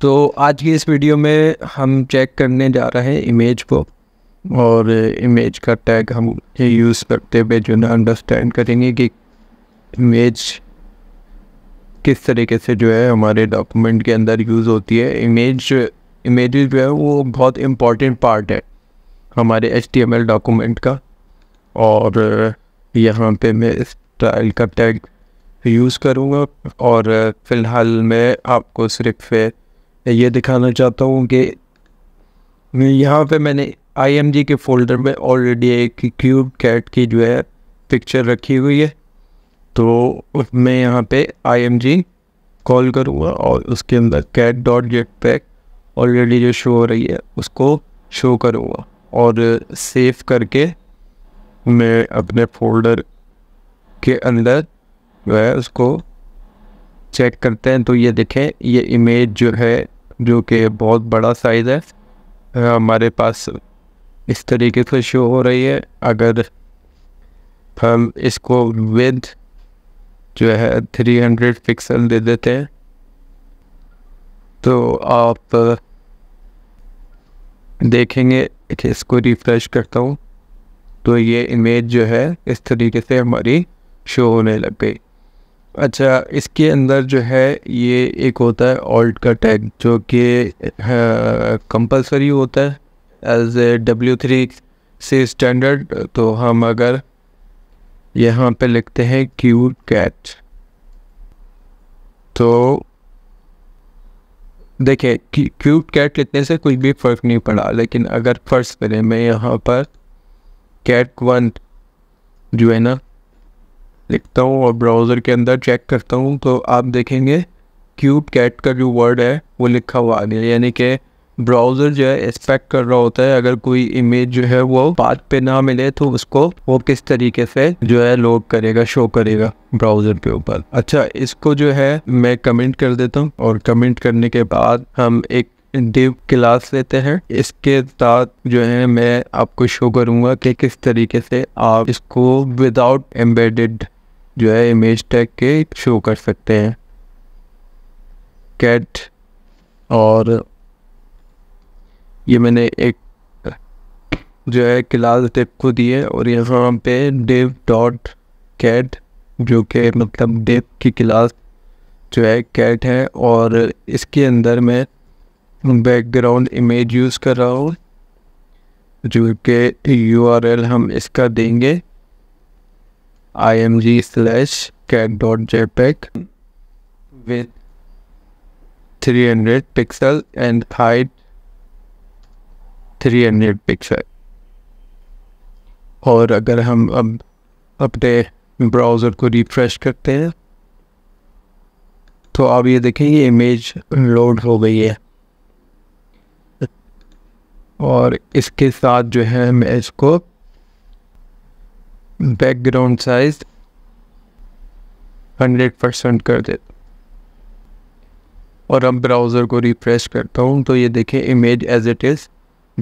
तो आज की इस वीडियो में हम चेक करने जा रहे हैं इमेज को और इमेज का टैग हम यूज़ करते हुए जो ना अंडरस्टैंड करेंगे कि इमेज किस तरीके से जो है हमारे डॉक्यूमेंट के अंदर यूज़ होती है इमेज इमेज जो है वो बहुत इम्पॉर्टेंट पार्ट है हमारे एच डॉक्यूमेंट का और यहाँ पे मैं स्टाइल का टैग यूज़ करूँगा और फ़िलहाल मैं आपको सिर्फ ये दिखाना चाहता हूँ कि यहाँ पे मैंने आई के फ़ोल्डर में ऑलरेडी एक क्यूब कैट की जो है पिक्चर रखी हुई है तो मैं यहाँ पे आई कॉल करूँगा और उसके अंदर cat dot jet pack already जो शो हो रही है उसको शो करूँगा और सेव करके मैं अपने फोल्डर के अंदर जो है उसको चेक करते हैं तो ये देखें ये इमेज जो है जो कि बहुत बड़ा साइज़ है हमारे पास इस तरीके से शो हो रही है अगर हम इसको विद जो है 300 पिक्सल दे देते हैं तो आप देखेंगे इसको रिफ्रेश करता हूँ तो ये इमेज जो है इस तरीके से हमारी शो होने लग गई अच्छा इसके अंदर जो है ये एक होता है ऑल्ट का टैग जो कि कंपलसरी होता है एज ए डब्ल्यू थ्री से स्टैंडर्ड तो हम अगर यहाँ पे लिखते हैं क्यू कैट तो देखिए क्यू कैट लिखने से कुछ भी फ़र्क नहीं पड़ा लेकिन अगर फर्स्ट करें मैं यहाँ पर कैट वन जो है ना लिखता हूँ और ब्राउज़र के अंदर चेक करता हूँ तो आप देखेंगे क्यूट कैट का जो वर्ड है वो लिखा हुआ आ गया यानी कि ब्राउज़र जो है एक्सपेक्ट कर रहा होता है अगर कोई इमेज जो है वो पाथ पे ना मिले तो उसको वो किस तरीके से जो है लोड करेगा शो करेगा ब्राउज़र के ऊपर अच्छा इसको जो है मैं कमेंट कर देता हूँ और कमेंट करने के बाद हम एक डिव क्लास लेते हैं इसके साथ जो है मैं आपको शो करूँगा कि किस तरीके से आप इसको विदाउट एम्बेडेड जो है इमेज टैग के शो कर सकते हैं कैट और ये मैंने एक जो है क्लास डिप को दिए और और यहाँ पे डिव डॉट कैट जो कि मतलब डिव की क्लास जो है कैट है और इसके अंदर मैं बैकग्राउंड इमेज यूज़ कर रहा हूँ जो कि यू हम इसका देंगे img slash jpeg with 300 pixel and height 300 pixel और अगर हम अब अपने ब्राउज़र को रिफ्रेश करते हैं तो आप ये देखें ये इमेज लोड हो गई है और इसके साथ जो है मैं इसको बैकग्राउंड साइज हंड्रेड परसेंट कर दे और अब ब्राउज़र को रिफ्रेश करता हूँ तो ये देखें इमेज एज इट इज़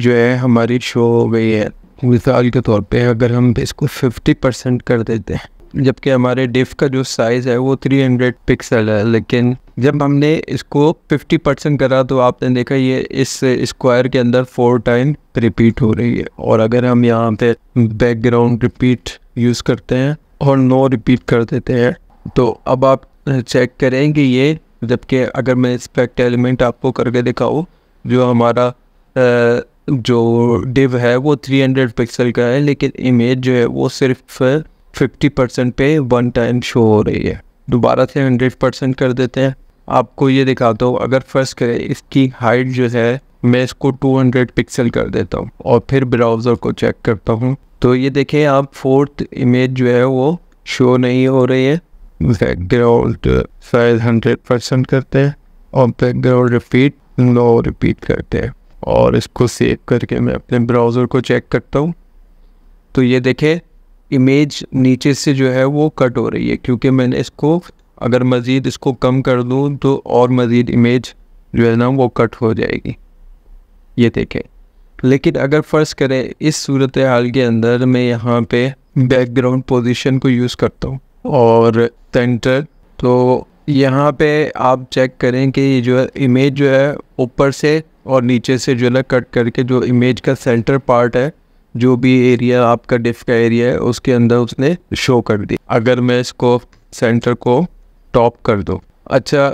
जो है हमारी शो हो गई है मिसाल के तौर पे अगर हम इसको फिफ्टी परसेंट कर देते हैं जबकि हमारे डिफ का जो साइज़ है वो 300 पिक्सल है लेकिन जब हमने इसको 50 परसेंट करा तो आपने देखा ये इस स्क्वायर के अंदर फोर टाइम रिपीट हो रही है और अगर हम यहाँ पे बैकग्राउंड रिपीट यूज़ करते हैं और नो रिपीट कर देते हैं तो अब आप चेक करेंगे ये जबकि अगर मैं स्पेक्ट एलिमेंट आपको करके दिखाऊँ जो हमारा आ, जो डिव है वो 300 पिक्सल का है लेकिन इमेज जो है वो सिर्फ फिफ्टी परसेंट पे वन टाइम शो हो रही है दोबारा से हंड्रेड परसेंट कर देते हैं आपको ये दिखाता हूँ अगर फर्स्ट करें इसकी हाइट जो है मैं इसको 200 पिक्सल कर देता हूँ और फिर ब्राउज़र को चेक करता हूँ तो ये देखें आप फोर्थ इमेज जो है वो शो नहीं हो रही है बैकग्राउंड साइज हंड्रेड परसेंट करते हैं और बैकग्राउंड रिपीट नो रिपीट करते हैं और इसको सेव करके मैं अपने ब्राउज़र को चेक करता हूँ तो ये देखें इमेज नीचे से जो है वो कट हो रही है क्योंकि मैंने इसको अगर मज़ीद इसको कम कर दूँ तो और मज़ीद इमेज जो है ना वो कट हो जाएगी ये देखें लेकिन अगर फ़र्ज करें इस सूरत हाल के अंदर मैं यहाँ पे बैकग्राउंड पोजीशन को यूज़ करता हूँ और सेंटर तो यहाँ पे आप चेक करें कि ये जो है इमेज जो है ऊपर से और नीचे से जो है कट करके जो इमेज का सेंटर पार्ट है जो भी एरिया आपका डिफ का एरिया है उसके अंदर उसने शो कर दी अगर मैं इसको सेंटर को टॉप कर दूँ अच्छा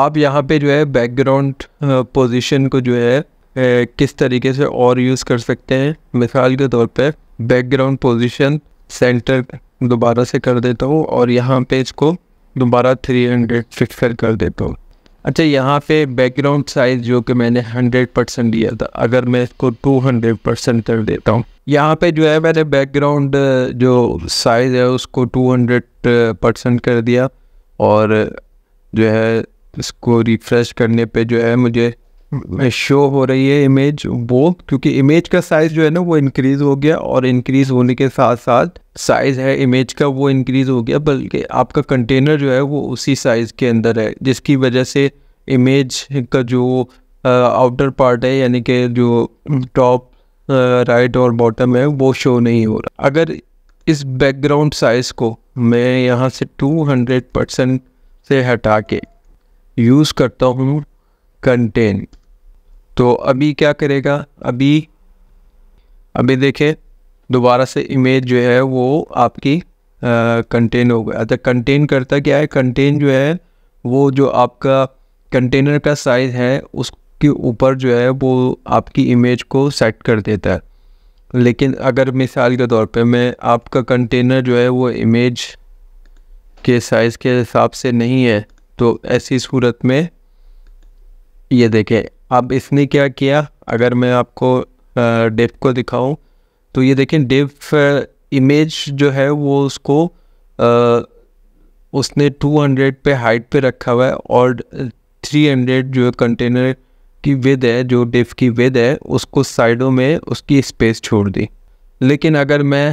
आप यहाँ पे जो है बैकग्राउंड पोजीशन को जो है ए, किस तरीके से और यूज़ कर सकते हैं मिसाल के तौर पे बैकग्राउंड पोजीशन सेंटर दोबारा से कर देता हूँ और यहाँ पे इसको दोबारा 300 फिक्सर कर देता हूँ अच्छा यहाँ पे बैकग्राउंड साइज जो कि मैंने 100 परसेंट दिया था अगर मैं इसको 200 परसेंट कर देता हूँ यहाँ पे जो है मैंने बैकग्राउंड जो साइज़ है उसको 200 परसेंट कर दिया और जो है इसको रिफ़्रेश करने पे जो है मुझे મે શો હો રહી હે ઇમેજ બોલ ક્યુકી ઇમેજ કા સાઇઝ જો હે ના વો ઇનક્રીઝ હો ગયા ઓર ઇનક્રીઝ હોને કે સાથ સાથ સાઇઝ હે ઇમેજ કા વો ઇનક્રીઝ હો ગયા બલકે આપકા કન્ટેનર જો હે વો ઉસી સાઇઝ કે અંદર હે જિસકી વજહ સે ઇમેજ કા જો આઉટર પાર્ટ હે યાની કે જો ટોપ રાઇટ ઓર બોટમ હે વો શો નહીં હો રહા અગર ઇસ બેકગ્રાઉન્ડ સાઇઝ કો મે યહાં સે 200% સે હટા કે યુઝ કરતા કન્ટેન तो अभी क्या करेगा अभी अभी देखें दोबारा से इमेज जो है वो आपकी कंटेन हो गया अच्छा कंटेन करता क्या है कंटेन जो है वो जो आपका कंटेनर का साइज़ है उसके ऊपर जो है वो आपकी इमेज को सेट कर देता है लेकिन अगर मिसाल के तौर पे मैं आपका कंटेनर जो है वो इमेज के साइज़ के हिसाब से नहीं है तो ऐसी सूरत में ये देखें अब इसने क्या किया अगर मैं आपको डेफ को दिखाऊं तो ये देखें डेफ इमेज जो है वो उसको आ, उसने 200 पे हाइट पे रखा हुआ है और 300 जो कंटेनर की विद है जो डेफ की विद है उसको साइडों में उसकी स्पेस छोड़ दी लेकिन अगर मैं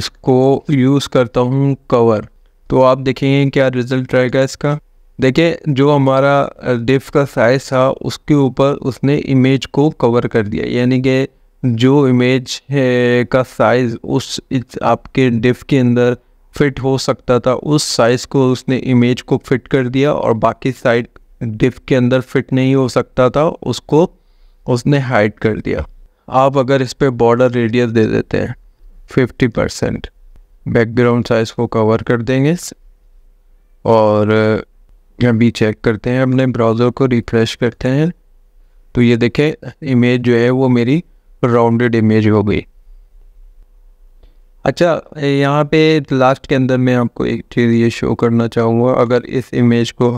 इसको यूज़ करता हूँ कवर तो आप देखेंगे क्या रिज़ल्ट रहेगा इसका देखिए जो हमारा डिफ का साइज था उसके ऊपर उसने इमेज को कवर कर दिया यानी कि जो इमेज का साइज़ उस आपके डिफ के अंदर फिट हो सकता था उस साइज़ को उसने इमेज को फिट कर दिया और बाकी साइड डिफ के अंदर फिट नहीं हो सकता था उसको उसने हाइड कर दिया आप अगर इस पर बॉर्डर रेडियस दे देते हैं फिफ्टी परसेंट बैकग्राउंड साइज़ को कवर कर देंगे और अभी चेक करते हैं अपने ब्राउज़र को रिफ्रेश करते हैं तो ये देखें इमेज जो है वो मेरी राउंडेड इमेज हो गई अच्छा यहाँ पे लास्ट के अंदर मैं आपको एक चीज़ ये शो करना चाहूँगा अगर इस इमेज को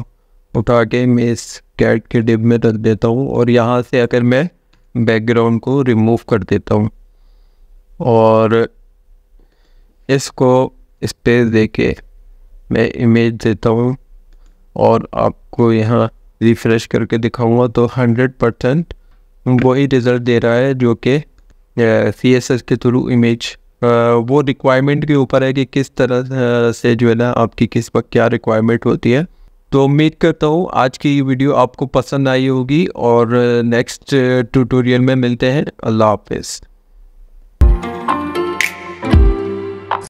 उठा के मैं इस कैट के डिब में रख देता हूँ और यहाँ से अगर मैं बैकग्राउंड को रिमूव कर देता हूँ और इसको स्पेस दे के मैं इमेज देता हूँ और आपको यहाँ रिफ़्रेश करके दिखाऊंगा तो 100 परसेंट वही रिज़ल्ट दे रहा है जो कि सी एस एस के थ्रू इमेज वो रिक्वायरमेंट के ऊपर है कि किस तरह से जो है ना आपकी किस पर क्या रिक्वायरमेंट होती है तो उम्मीद करता हूँ आज की वीडियो आपको पसंद आई होगी और नेक्स्ट ट्यूटोरियल में मिलते हैं अल्लाह हाफिज़